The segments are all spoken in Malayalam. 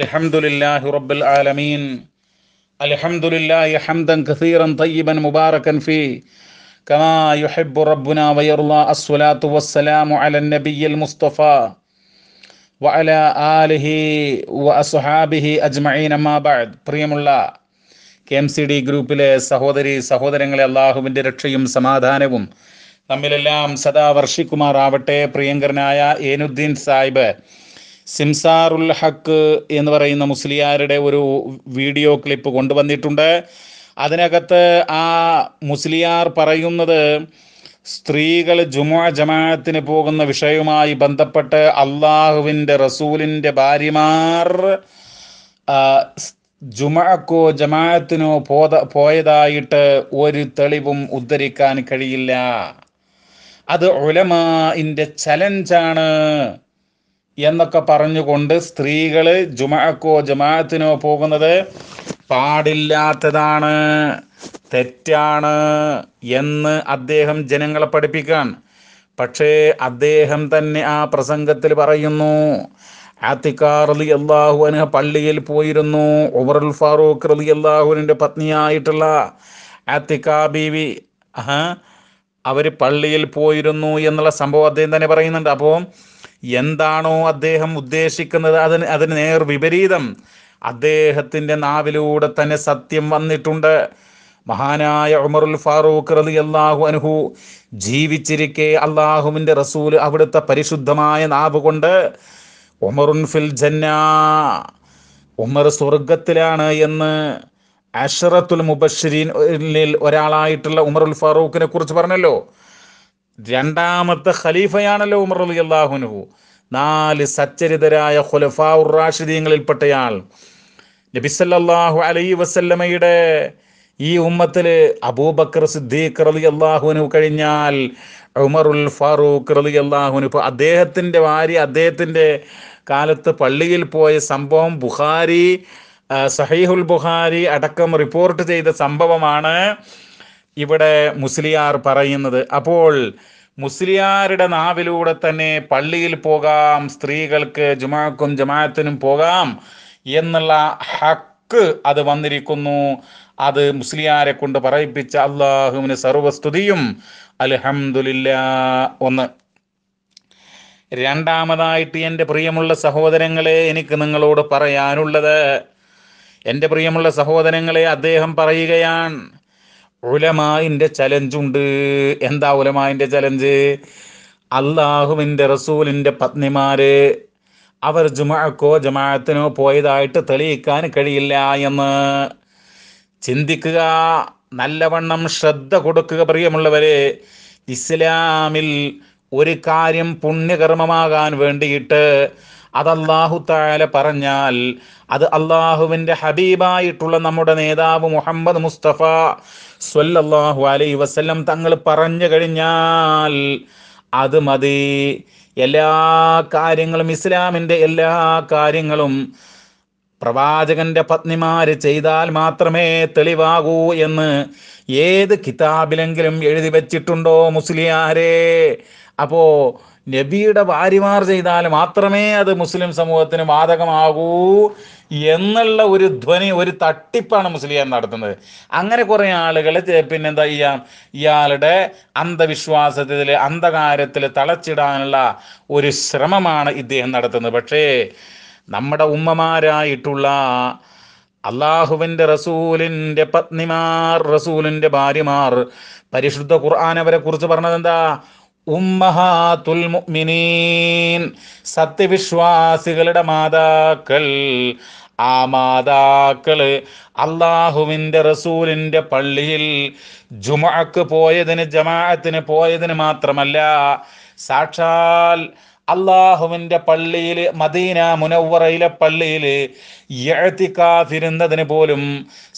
الحمد لله رب العالمين الحمد لله حمدا كثيرا طيبا مباركا فيه كما يحب ربنا ويرضى الصلاة والسلام على النبي المصطفى وعلى آله وأصحابه أجمعين ما بعد പ്രിയമുള്ള കെ എം സി ഡി ഗ്രൂപ്പിലെ സഹോദരി സഹോദരങ്ങളെ അള്ളാഹുവിൻ്റെ രക്ഷയും സമാധാനവും നമ്മിലെല്ലാം സദാ വർഷിക്കുമാറാവട്ടെ പ്രിയങ്കരനായ ഏനുദ്ദീൻ സാഹിബ് സിംസാറുൽ ഹക്ക് എന്ന് പറയുന്ന മുസ്ലിയാരുടെ ഒരു വീഡിയോ ക്ലിപ്പ് കൊണ്ടുവന്നിട്ടുണ്ട് അതിനകത്ത് ആ മുസ്ലിയാർ പറയുന്നത് സ്ത്രീകൾ ജുമാ ജമാഅത്തിന് പോകുന്ന വിഷയവുമായി ബന്ധപ്പെട്ട് അള്ളാഹുവിൻ്റെ റസൂലിൻ്റെ ഭാര്യമാർ ജുമാക്കോ ജമാഅത്തിനോ പോത പോയതായിട്ട് ഒരു തെളിവും ഉദ്ധരിക്കാൻ കഴിയില്ല അത് ഇൻ്റെ ചലഞ്ചാണ് എന്നൊക്കെ പറഞ്ഞുകൊണ്ട് സ്ത്രീകൾ ജുമാക്കോ ജമാഅത്തിനോ പോകുന്നത് പാടില്ലാത്തതാണ് തെറ്റാണ് എന്ന് അദ്ദേഹം ജനങ്ങളെ പഠിപ്പിക്കാൻ പക്ഷേ അദ്ദേഹം തന്നെ ആ പ്രസംഗത്തിൽ പറയുന്നു ആത്തിക്കാർ അലി അള്ളാഹുവിന് പള്ളിയിൽ പോയിരുന്നു ഉമറുൽ ഫാറൂഖ് അലി അള്ളാഹുവിൻ്റെ പത്നിയായിട്ടുള്ള ആത്തിക്ക ബീവി അവർ പള്ളിയിൽ പോയിരുന്നു എന്നുള്ള സംഭവം അദ്ദേഹം തന്നെ പറയുന്നുണ്ട് അപ്പോൾ എന്താണോ അദ്ദേഹം ഉദ്ദേശിക്കുന്നത് അതിന് അതിന് നേർ വിപരീതം അദ്ദേഹത്തിൻ്റെ നാവിലൂടെ തന്നെ സത്യം വന്നിട്ടുണ്ട് മഹാനായ ഉമറുൽ ഫാറൂഖ് റലി അള്ളാഹു അനുഹു ജീവിച്ചിരിക്കെ അള്ളാഹുവിൻ്റെ റസൂൽ അവിടുത്തെ പരിശുദ്ധമായ നാവ് കൊണ്ട് ഉമറുൻ ഫിൽ ജന്ന ഉമർ സ്വർഗത്തിലാണ് എന്ന് അഷറത്തുൽ മുബഷിരിൽ ഒരാളായിട്ടുള്ള ഉമറുൽ ഫാറൂഖിനെ കുറിച്ച് പറഞ്ഞല്ലോ രണ്ടാമത്തെ ഖലീഫയാണല്ലോ ഉമർ അലി അള്ളാഹുനുഹു നാല് സച്ചരിതരായ ഖുലഫാഉർ ഉറാഷിദീങ്ങളിൽപ്പെട്ടയാൾ നബിസല്ലാഹു അലൈ വസല്ലമയുടെ ഈ ഉമ്മത്തിൽ അബൂബക്കർ സിദ്ദീഖ് റലി അള്ളാഹുനു കഴിഞ്ഞാൽ ഉമറുൽ ഫാറൂഖ് റലി അള്ളാഹുനു ഇപ്പോൾ അദ്ദേഹത്തിൻ്റെ ഭാര്യ അദ്ദേഹത്തിൻ്റെ കാലത്ത് പള്ളിയിൽ പോയ സംഭവം ബുഖാരി സഹീഹുൽ ബുഖാരി അടക്കം റിപ്പോർട്ട് ചെയ്ത സംഭവമാണ് ഇവിടെ മുസ്ലിയാർ പറയുന്നത് അപ്പോൾ മുസ്ലിയാരുടെ നാവിലൂടെ തന്നെ പള്ളിയിൽ പോകാം സ്ത്രീകൾക്ക് ജുമാക്കും ജമാഅത്തിനും പോകാം എന്നുള്ള ഹക്ക് അത് വന്നിരിക്കുന്നു അത് മുസ്ലിയാരെ കൊണ്ട് പറയിപ്പിച്ച അള്ളാഹുവിന് സർവസ്തുതിയും അലഹമുല്ല ഒന്ന് രണ്ടാമതായിട്ട് എൻ്റെ പ്രിയമുള്ള സഹോദരങ്ങളെ എനിക്ക് നിങ്ങളോട് പറയാനുള്ളത് എൻ്റെ പ്രിയമുള്ള സഹോദരങ്ങളെ അദ്ദേഹം പറയുകയാണ് ഉലമായിൻ്റെ ചലഞ്ചുണ്ട് എന്താ ഉലമായിൻ്റെ ചലഞ്ച് അള്ളാഹുവിൻ്റെ റസൂലിൻ്റെ പത്നിമാര് അവർ ജുമാക്കോ ജമാഅത്തിനോ പോയതായിട്ട് തെളിയിക്കാൻ കഴിയില്ല എന്ന് ചിന്തിക്കുക നല്ലവണ്ണം ശ്രദ്ധ കൊടുക്കുക പ്രിയമുള്ളവരെ ഇസ്ലാമിൽ ഒരു കാര്യം പുണ്യകർമ്മമാകാൻ വേണ്ടിയിട്ട് അത് അള്ളാഹു താല പറഞ്ഞാൽ അത് അള്ളാഹുവിൻ്റെ ഹബീബായിട്ടുള്ള നമ്മുടെ നേതാവ് മുഹമ്മദ് മുസ്തഫ സ്വല്ലല്ലാഹു അലൈ വസ്ലം തങ്ങൾ പറഞ്ഞു കഴിഞ്ഞാൽ അത് മതി എല്ലാ കാര്യങ്ങളും ഇസ്ലാമിൻ്റെ എല്ലാ കാര്യങ്ങളും പ്രവാചകന്റെ പത്നിമാര് ചെയ്താൽ മാത്രമേ തെളിവാകൂ എന്ന് ഏത് കിതാബിലെങ്കിലും എഴുതി വെച്ചിട്ടുണ്ടോ മുസ്ലിയാരെ അപ്പോ നബിയുടെ ഭാര്യമാർ ചെയ്താൽ മാത്രമേ അത് മുസ്ലിം സമൂഹത്തിന് ബാധകമാകൂ എന്നുള്ള ഒരു ധ്വനി ഒരു തട്ടിപ്പാണ് മുസ്ലിം നടത്തുന്നത് അങ്ങനെ കുറേ ആളുകൾ പിന്നെന്താ ചെയ്യാം ഇയാളുടെ അന്ധവിശ്വാസത്തിൽ അന്ധകാരത്തിൽ തളച്ചിടാനുള്ള ഒരു ശ്രമമാണ് ഇദ്ദേഹം നടത്തുന്നത് പക്ഷേ നമ്മുടെ ഉമ്മമാരായിട്ടുള്ള അള്ളാഹുവിൻ്റെ റസൂലിൻ്റെ പത്നിമാർ റസൂലിൻ്റെ ഭാര്യമാർ പരിശുദ്ധ ഖുർആൻ അവരെ കുറിച്ച് എന്താ ഉമ്മഹാത്തുൽ മുഅ്മിനീൻ സത്യവിശ്വാസികളുടെ മാതാക്കൾ ആ മാതാക്കള് അള്ളാഹുവിൻ്റെ റസൂലിൻ്റെ പള്ളിയിൽ ജുമാക്ക് പോയതിന് ജമാഅത്തിന് പോയതിന് മാത്രമല്ല സാക്ഷാൽ അള്ളാഹുവിന്റെ പള്ളിയിൽ മദീന മുനവറയിലെ പള്ളിയിൽ എഴുത്തിക്കാതിരുന്നതിന് പോലും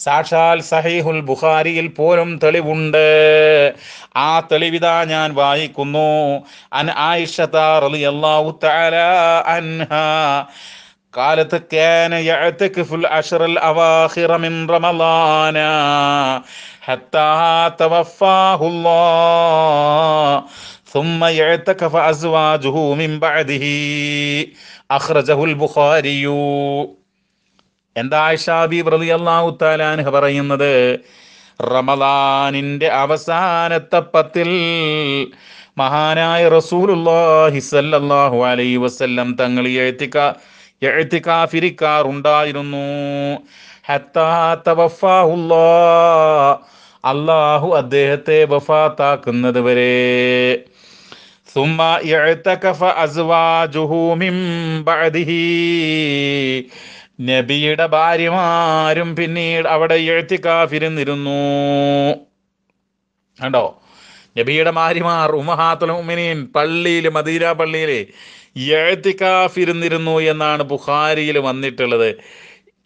സാക്ഷാൽ സഹീഹുൽ ബുഖാരിയിൽ പോലും തെളിവുണ്ട് ആ തെളിവിതാ ഞാൻ വായിക്കുന്നു അൻ അള്ളാഹു തആല അൻഹ കാലത്ത് കാന യഅതകിഫുൽ അഷ്റൽ അവാഖിറ മിൻ റമളാന ഹത്താ തവഫാഹുല്ലാഹ് എന്താ പറയുന്നത് റമദാനിന്റെ അവസാനത്തെ പത്തിൽ മഹാനായ റസൂലുല്ലാഹി സല്ലല്ലാഹു അലൈഹി വസല്ലം തങ്ങൾ എഴുത്തിക്ക എഴുത്തിക്കാഫിരിക്കാറുണ്ടായിരുന്നു ഹത്താ തവഫാഹുല്ലാ അള്ളാഹു അദ്ദേഹത്തെ വഫാത്താക്കുന്നത് വരെ നബിയുടെ ഭാര്യമാരും പിന്നീട് അവിടെ കാഫിരുന്നിരുന്നു കണ്ടോ നബിയുടെ ഭാര്യമാർ ഉമഹാത്തുൽ പള്ളിയിൽ മദീര പള്ളിയിൽ കാഫിരുന്നിരുന്നു എന്നാണ് ബുഖാരിയിൽ വന്നിട്ടുള്ളത്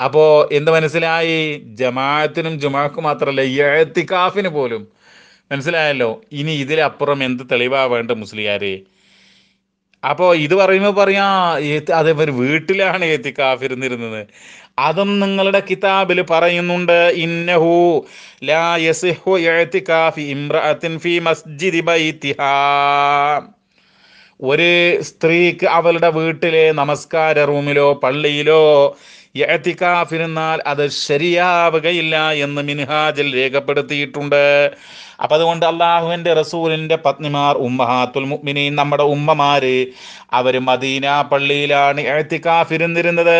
അപ്പോ എന്ത് മനസ്സിലായി ജമാഅത്തിനും ജുമാക്കും മാത്രമല്ല ഏത്തിക്കാഫിന് പോലും മനസ്സിലായല്ലോ ഇനി ഇതിലപ്പുറം എന്ത് തെളിവാ വേണ്ട മുസ്ലിയാരെ അപ്പോൾ ഇത് പറയുമ്പോൾ പറയാ അതേപോലെ വീട്ടിലാണ് എത്തിക്കാഫിരുന്നിരുന്നത് അതും നിങ്ങളുടെ കിതാബിൽ പറയുന്നുണ്ട് ഇന്നഹു ലാ യസിഹു ഫീ മസ്ജിദി ബൈതിഹാ ഒരു സ്ത്രീക്ക് അവളുടെ വീട്ടിലെ നമസ്കാര റൂമിലോ പള്ളിയിലോ എത്തിക്കാഫിരുന്നാൽ അത് ശരിയാവുകയില്ല എന്ന് മിൻഹാജിൽ രേഖപ്പെടുത്തിയിട്ടുണ്ട് അപ്പൊ അതുകൊണ്ട് അള്ളാഹുവിന്റെ റസൂലിന്റെ പത്നിമാർ ഉമ്മഹാത്തുൽ മുഅ്മിനീൻ നമ്മുടെ ഉമ്മമാര് അവർ മദീന പള്ളിയിലാണ് എഴുത്തിക്കാഫിരുന്നിരുന്നത്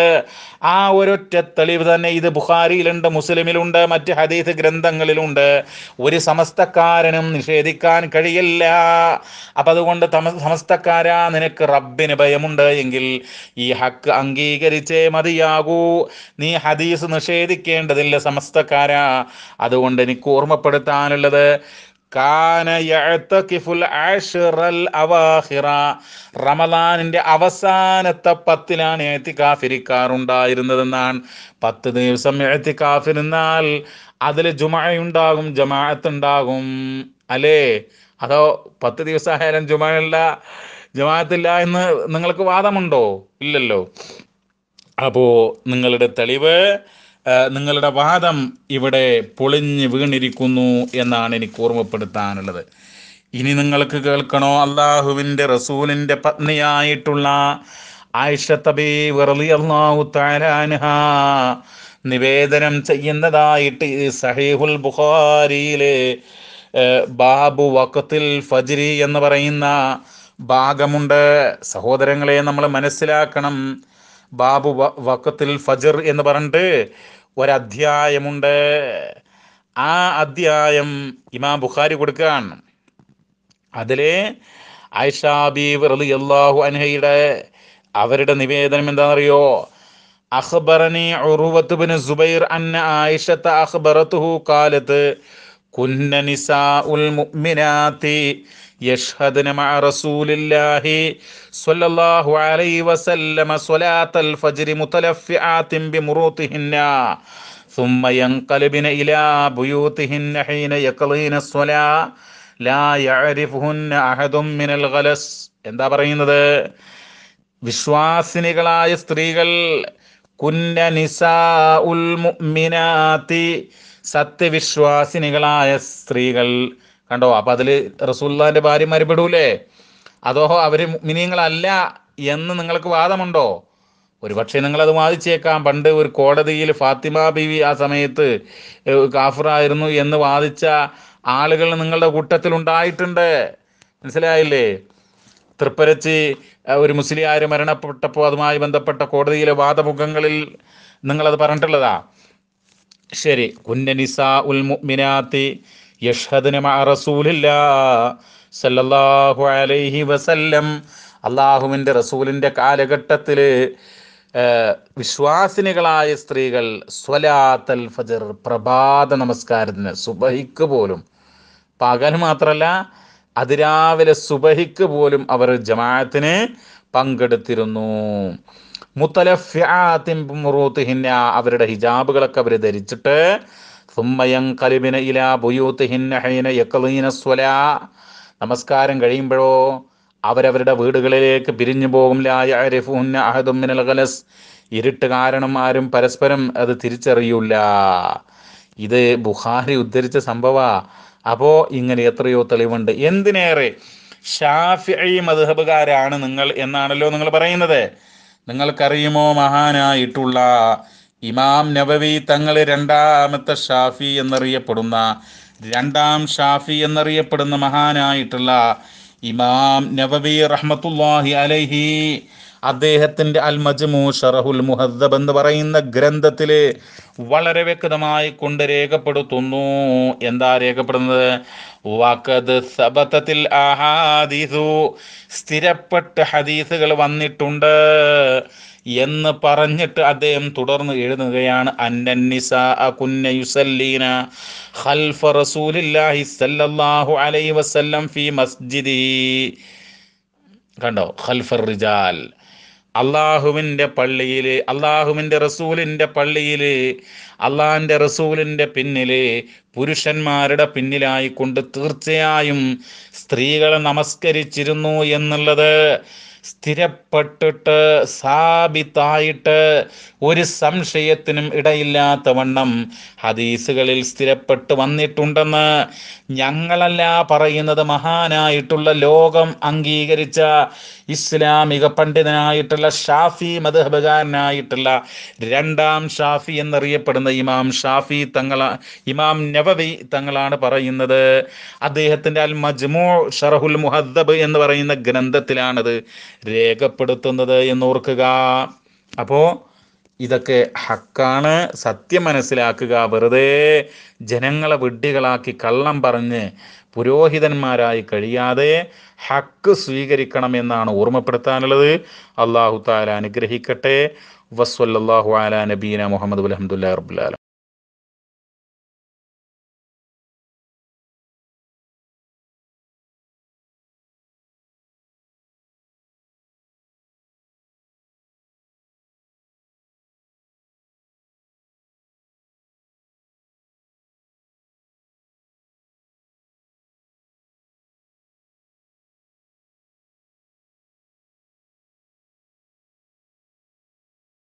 ആ ഒരൊറ്റ തെളിവ് തന്നെ ഇത് ബുഖാരിയിലുണ്ട് മുസ്ലിമിലുണ്ട് മറ്റ് ഹദീസ് ഗ്രന്ഥങ്ങളിലുണ്ട് ഒരു സമസ്തക്കാരനും നിഷേധിക്കാൻ കഴിയില്ല അപ്പം അതുകൊണ്ട് സമസ്തക്കാരാ നിനക്ക് റബ്ബിന് ഭയമുണ്ട് എങ്കിൽ ഈ ഹക്ക് അംഗീകരിച്ചേ മതിയാകൂ നീ ഹദീസ് നിഷേധിക്കേണ്ടതില്ല സമസ്തക്കാരാ അതുകൊണ്ട് എനിക്ക് ഓർമ്മപ്പെടുത്താനുള്ളത് റമദാനിന്റെ അവസാനത്തെ പത്തിലാണ് ഏത്തിക്കാഫിരിക്കാറുണ്ടായിരുന്നതെന്നാണ് പത്ത് ദിവസം ഏത്തിക്കാഫിരുന്നാൽ അതിൽ ജുമായുണ്ടാകും ജമാഅത്ത് ഉണ്ടാകും അല്ലേ അതോ പത്ത് ദിവസമായാലും ജുമായല്ല ജമാഅത്തില്ല എന്ന് നിങ്ങൾക്ക് വാദമുണ്ടോ ഇല്ലല്ലോ അപ്പോ നിങ്ങളുടെ തെളിവ് നിങ്ങളുടെ വാദം ഇവിടെ പൊളിഞ്ഞ് വീണിരിക്കുന്നു എന്നാണ് എനിക്ക് ഓർമ്മപ്പെടുത്താനുള്ളത് ഇനി നിങ്ങൾക്ക് കേൾക്കണോ അള്ളാഹുവിൻ്റെ റസൂലിൻ്റെ പത്നിയായിട്ടുള്ള ആയിഷത്തബി നിവേദനം ചെയ്യുന്നതായിട്ട് സഹീഹുൽ ബുഖാരിയിലെ ബാബു വക്കത്തിൽ ഫജ്രി എന്ന് പറയുന്ന ഭാഗമുണ്ട് സഹോദരങ്ങളെ നമ്മൾ മനസ്സിലാക്കണം ബാബു വക്കത്തിൽ ഫജർ എന്ന് പറഞ്ഞിട്ട് ഒരധ്യായമുണ്ട് ആ അധ്യായം ഇമാം ബുഖാരി കൊടുക്കുകയാണ് അതിലെ ഐഷാബീബ് റലി അള്ളാഹു അനഹയുടെ അവരുടെ നിവേദനം എന്താണെന്നറിയോ അഖ്ബറനി ഉറുവത്ത് ബിൻ സുബൈർ അന്ന ആയിഷത്ത് അഖ്ബറത്തുഹു കാലത്ത് كن نساء المؤمنات يشهدن مع رسول الله صلى الله عليه وسلم صلاة الفجر متلفعات بمروطهن ثم ينقلبن إلى بيوتهن حين يقضين الصلاة لا يعرفهن أحد من الغلس എന്താ പറയുന്നത് വിശ്വാസിനികളായ സ്ത്രീകൾ കുന്ന നിസാ ഉൽ മുഅ്മിനാതി സത്യവിശ്വാസിനികളായ സ്ത്രീകൾ കണ്ടോ അപ്പം അതിൽ റസൂല്ലാൻ്റെ ഭാര്യമാർ പെടൂലേ അതോ അവർ മിനിയങ്ങളല്ല എന്ന് നിങ്ങൾക്ക് വാദമുണ്ടോ ഒരുപക്ഷെ നിങ്ങളത് വാദിച്ചേക്കാം പണ്ട് ഒരു കോടതിയിൽ ഫാത്തിമ ബിവി ആ സമയത്ത് കാഫറായിരുന്നു എന്ന് വാദിച്ച ആളുകൾ നിങ്ങളുടെ കൂട്ടത്തിൽ ഉണ്ടായിട്ടുണ്ട് മനസ്സിലായില്ലേ തൃപ്പരച്ച് ഒരു മുസ്ലിം ആര് മരണപ്പെട്ടപ്പോൾ അതുമായി ബന്ധപ്പെട്ട കോടതിയിലെ വാദമുഖങ്ങളിൽ നിങ്ങളത് പറഞ്ഞിട്ടുള്ളതാ ശരി കുന്നനിസാ ഉൽ മുഅ്മിനാത്തി യഷ്ഹദന മഅ റസൂലില്ലാ സല്ലല്ലാഹു അലൈഹി വസല്ലം അള്ളാഹുവിൻ്റെ റസൂലിൻ്റെ കാലഘട്ടത്തിൽ വിശ്വാസിനികളായ സ്ത്രീകൾ സ്വലാത്തൽ ഫജർ പ്രഭാത നമസ്കാരത്തിന് സുബഹിക്ക് പോലും പകൽ മാത്രമല്ല അതിരാവിലെ സുബഹിക്ക് പോലും അവർ ജമാഅത്തിന് പങ്കെടുത്തിരുന്നു മുത്തലഫ്യാത്തിൻ അവരുടെ ഹിജാബുകളൊക്കെ അവർ ധരിച്ചിട്ട് സുമ്മയം ഇല ഹൈന യക്കലീനസ്വല നമസ്കാരം കഴിയുമ്പോഴോ അവരവരുടെ വീടുകളിലേക്ക് പിരിഞ്ഞു പോകും അഹദുമിനൽ ഗലസ് ഇരുട്ട് കാരണം ആരും പരസ്പരം അത് തിരിച്ചറിയൂല ഇത് ബുഹാരി ഉദ്ധരിച്ച സംഭവ അപ്പോൾ ഇങ്ങനെ എത്രയോ തെളിവുണ്ട് എന്തിനേറെ ഷാഫി മധുഹബുകാരാണ് നിങ്ങൾ എന്നാണല്ലോ നിങ്ങൾ പറയുന്നത് നിങ്ങൾക്കറിയുമോ മഹാനായിട്ടുള്ള ഇമാം നബവി തങ്ങൾ രണ്ടാമത്തെ ഷാഫി എന്നറിയപ്പെടുന്ന രണ്ടാം ഷാഫി എന്നറിയപ്പെടുന്ന മഹാനായിട്ടുള്ള ഇമാം നബവി റഹ്മത്തുല്ലാഹി അലൈഹി അദ്ദേഹത്തിൻ്റെ അൽ ഷറഹുൽ മുഹദ്ദബ് എന്ന് പറയുന്ന ഗ്രന്ഥത്തിൽ വളരെ വ്യക്തമായി കൊണ്ട് രേഖപ്പെടുത്തുന്നു എന്താ രേഖപ്പെടുന്നത് വഖദ് സബത്തത്തിൽ ആഹാദീസു സ്ഥിരപ്പെട്ട ഹദീസുകൾ വന്നിട്ടുണ്ട് എന്ന് പറഞ്ഞിട്ട് അദ്ദേഹം തുടർന്ന് എഴുതുകയാണ് അന്നന്നിസ കുന്ന ഖൽഫ റസൂലില്ലാഹി സല്ലല്ലാഹു അലൈഹി വസല്ലം ഫി മസ്ജിദി കണ്ടോ ഖൽഫർ റിജാൽ അള്ളാഹുവിൻ്റെ പള്ളിയിൽ അള്ളാഹുവിൻ്റെ റസൂലിൻ്റെ പള്ളിയിൽ അള്ളാഹിൻ്റെ റസൂലിൻ്റെ പിന്നിൽ പുരുഷന്മാരുടെ പിന്നിലായിക്കൊണ്ട് തീർച്ചയായും സ്ത്രീകളെ നമസ്കരിച്ചിരുന്നു എന്നുള്ളത് സ്ഥിരപ്പെട്ടിട്ട് സാബിത്തായിട്ട് ഒരു സംശയത്തിനും ഇടയില്ലാത്ത വണ്ണം ഹദീസുകളിൽ സ്ഥിരപ്പെട്ട് വന്നിട്ടുണ്ടെന്ന് ഞങ്ങളല്ല പറയുന്നത് മഹാനായിട്ടുള്ള ലോകം അംഗീകരിച്ച ഇസ്ലാമിക പണ്ഡിതനായിട്ടുള്ള ഷാഫി മതഹബകാരനായിട്ടുള്ള രണ്ടാം ഷാഫി എന്നറിയപ്പെടുന്ന ഇമാം ഷാഫി തങ്ങള ഇമാം നവവി തങ്ങളാണ് പറയുന്നത് അദ്ദേഹത്തിൻ്റെ അൽ മജ്മോ ഷറഹുൽ മുഹദ്ദബ് എന്ന് പറയുന്ന ഗ്രന്ഥത്തിലാണത് രേഖപ്പെടുത്തുന്നത് എന്നോർക്കുക അപ്പോൾ ഇതൊക്കെ ഹക്കാണ് സത്യം മനസ്സിലാക്കുക വെറുതെ ജനങ്ങളെ വിഡ്ഢികളാക്കി കള്ളം പറഞ്ഞ് പുരോഹിതന്മാരായി കഴിയാതെ ഹക്ക് സ്വീകരിക്കണം എന്നാണ് ഓർമ്മപ്പെടുത്താനുള്ളത് അള്ളാഹു താല അനുഗ്രഹിക്കട്ടെ വസ്വല്ലാഹു അല നബീന മുഹമ്മദ് അലഹമുല്ലാ റബുലാലം